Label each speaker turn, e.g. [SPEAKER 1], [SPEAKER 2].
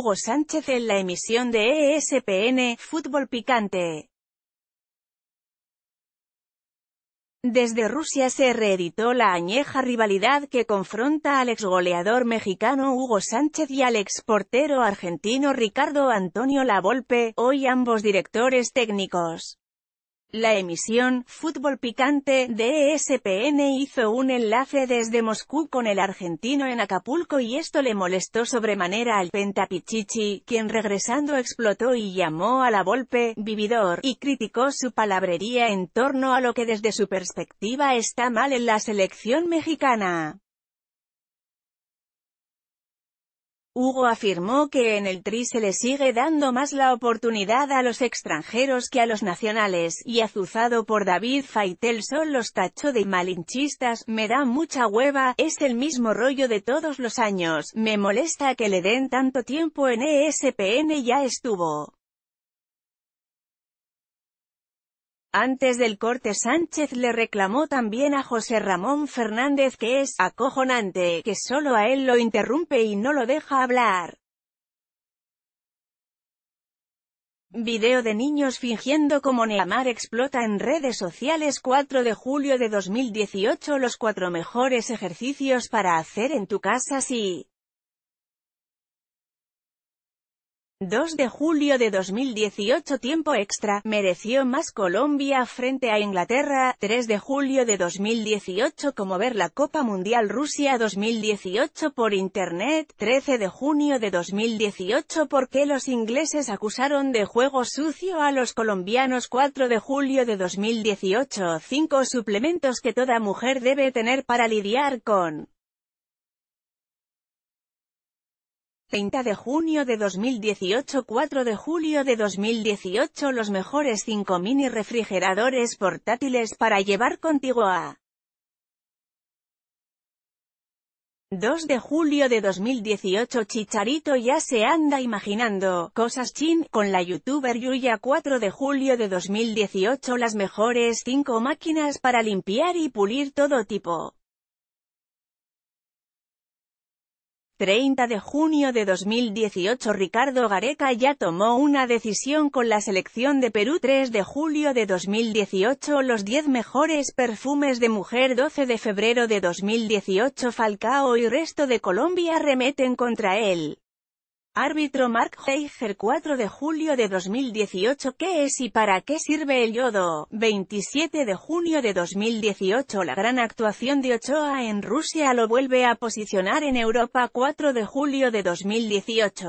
[SPEAKER 1] Hugo Sánchez en la emisión de ESPN, Fútbol Picante. Desde Rusia se reeditó la añeja rivalidad que confronta al ex goleador mexicano Hugo Sánchez y al ex portero argentino Ricardo Antonio Lavolpe, hoy ambos directores técnicos. La emisión Fútbol Picante de ESPN hizo un enlace desde Moscú con el argentino en Acapulco y esto le molestó sobremanera al Pentapichichi, quien regresando explotó y llamó a la Volpe vividor y criticó su palabrería en torno a lo que desde su perspectiva está mal en la selección mexicana. Hugo afirmó que en el Tri se le sigue dando más la oportunidad a los extranjeros que a los nacionales, y azuzado por David Faitelson los tacho de malinchistas, me da mucha hueva, es el mismo rollo de todos los años, me molesta que le den tanto tiempo en ESPN ya estuvo. Antes del corte Sánchez le reclamó también a José Ramón Fernández que es «acojonante», que solo a él lo interrumpe y no lo deja hablar. Video de niños fingiendo como Neymar explota en redes sociales 4 de julio de 2018 Los cuatro mejores ejercicios para hacer en tu casa Sí. 2 de julio de 2018 Tiempo extra, mereció más Colombia frente a Inglaterra, 3 de julio de 2018 Como ver la Copa Mundial Rusia 2018 por Internet, 13 de junio de 2018 ¿Por qué los ingleses acusaron de juego sucio a los colombianos? 4 de julio de 2018 5 suplementos que toda mujer debe tener para lidiar con 30 de junio de 2018 4 de julio de 2018 Los mejores 5 mini refrigeradores portátiles para llevar contigo a 2 de julio de 2018 Chicharito ya se anda imaginando cosas chin con la youtuber Yuya 4 de julio de 2018 Las mejores 5 máquinas para limpiar y pulir todo tipo 30 de junio de 2018 Ricardo Gareca ya tomó una decisión con la selección de Perú 3 de julio de 2018 Los 10 mejores perfumes de mujer 12 de febrero de 2018 Falcao y resto de Colombia remeten contra él. Árbitro Mark Heiger, 4 de julio de 2018 ¿Qué es y para qué sirve el yodo? 27 de junio de 2018 La gran actuación de Ochoa en Rusia lo vuelve a posicionar en Europa 4 de julio de 2018